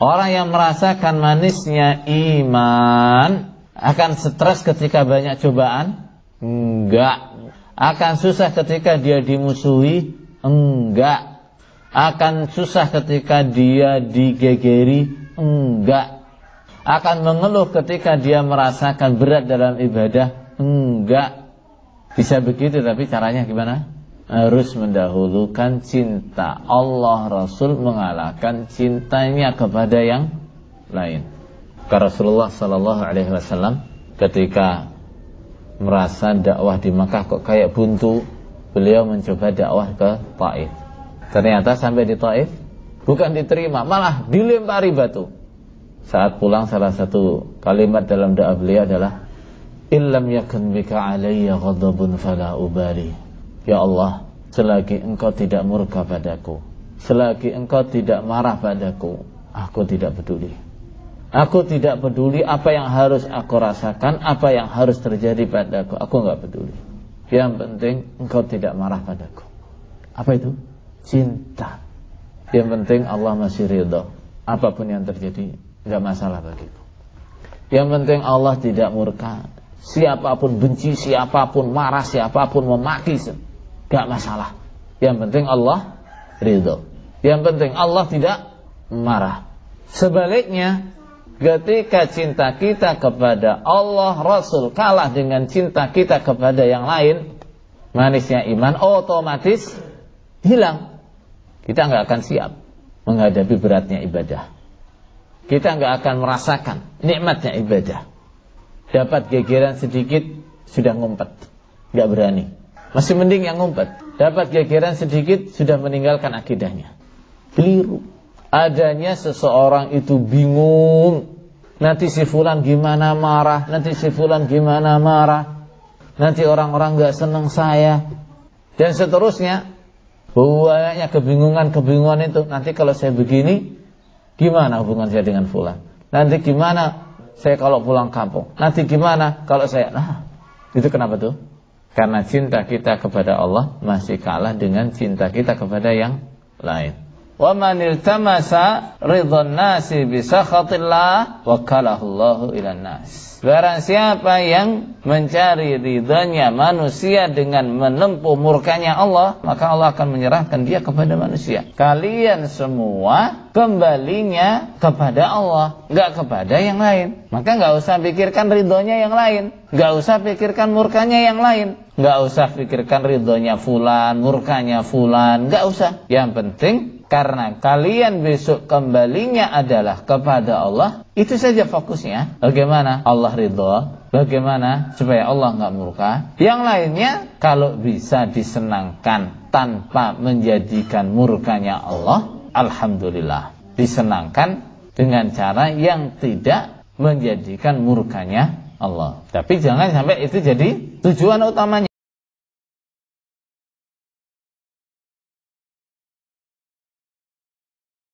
Orang yang merasakan manisnya iman akan stres ketika banyak cobaan? Enggak. Akan susah ketika dia dimusuhi? Enggak. Akan susah ketika dia digegeri? Enggak. Akan mengeluh ketika dia merasakan berat dalam ibadah? Enggak. Bisa begitu tapi caranya gimana? harus mendahulukan cinta Allah Rasul mengalahkan cintanya kepada yang lain. Karena Rasulullah Shallallahu Alaihi Wasallam ketika merasa dakwah di Makkah kok kayak buntu, beliau mencoba dakwah ke Taif. Ternyata sampai di Taif bukan diterima, malah dilempari batu. Saat pulang salah satu kalimat dalam doa beliau adalah Illam yakun bika ghadabun fala Ya Allah, selagi engkau tidak murka padaku, selagi engkau tidak marah padaku, aku tidak peduli. Aku tidak peduli apa yang harus aku rasakan, apa yang harus terjadi padaku. Aku nggak peduli. Yang penting engkau tidak marah padaku. Apa itu? Cinta. Yang penting Allah masih ridho. Apapun yang terjadi, nggak masalah bagiku. Yang penting Allah tidak murka. Siapapun benci, siapapun marah, siapapun memaki, Gak masalah. Yang penting Allah ridho. Yang penting Allah tidak marah. Sebaliknya, ketika cinta kita kepada Allah Rasul kalah dengan cinta kita kepada yang lain, manisnya iman otomatis hilang. Kita nggak akan siap menghadapi beratnya ibadah. Kita nggak akan merasakan nikmatnya ibadah. Dapat gegeran sedikit sudah ngumpet, nggak berani. Masih mending yang ngumpet. Dapat gegeran sedikit sudah meninggalkan akidahnya. Keliru. Adanya seseorang itu bingung. Nanti si fulan gimana marah, nanti si fulan gimana marah. Nanti orang-orang gak seneng saya. Dan seterusnya. Banyaknya kebingungan-kebingungan itu. Nanti kalau saya begini, gimana hubungan saya dengan fulan? Nanti gimana saya kalau pulang kampung? Nanti gimana kalau saya... Nah, itu kenapa tuh? Karena cinta kita kepada Allah masih kalah dengan cinta kita kepada yang lain. Wa man iltamasa ridhon nasi Barang siapa yang mencari ridhanya manusia dengan menempuh murkanya Allah, maka Allah akan menyerahkan dia kepada manusia. Kalian semua kembalinya kepada Allah, nggak kepada yang lain. Maka nggak usah pikirkan ridhonya yang lain, nggak usah pikirkan murkanya yang lain, nggak usah pikirkan ridhonya fulan, murkanya fulan, nggak usah. Yang penting karena kalian besok kembalinya adalah kepada Allah, itu saja fokusnya. Bagaimana Allah ridho, Bagaimana supaya Allah nggak murka? Yang lainnya kalau bisa disenangkan tanpa menjadikan murkanya Allah, alhamdulillah. Disenangkan dengan cara yang tidak menjadikan murkanya Allah. Tapi jangan sampai itu jadi tujuan utamanya.